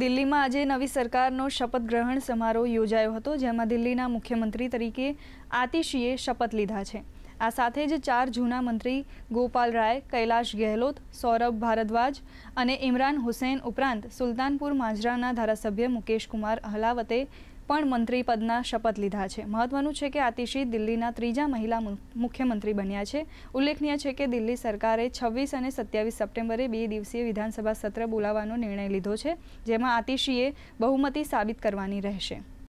દિલ્હીમાં આજે નવી સરકારનો શપથ ગ્રહણ સમારોહ યોજાયો હતો જેમાં દિલ્હીના મુખ્યમંત્રી તરીકે આતિશીએ શપથ લીધા છે આ સાથે જ ચાર જૂના મંત્રી ગોપાલ રાય કૈલાશ ગેહલોત સૌરભ ભારદ્વાજ અને ઇમરાન હુસૈન ઉપરાંત સુલતાનપુર માજરાના ધારાસભ્ય મુકેશ કુમાર અહલાવતે પણ મંત્રી પદના શપથ લીધા છે મહત્વનું છે કે આતિશી દિલ્હીના ત્રીજા મહિલા મુખ્યમંત્રી બન્યા છે ઉલ્લેખનીય છે કે દિલ્હી સરકારે છવ્વીસ અને સત્યાવીસ સપ્ટેમ્બરે બે દિવસીય વિધાનસભા સત્ર બોલાવવાનો નિર્ણય લીધો છે જેમાં આતિશીએ બહુમતી સાબિત કરવાની રહેશે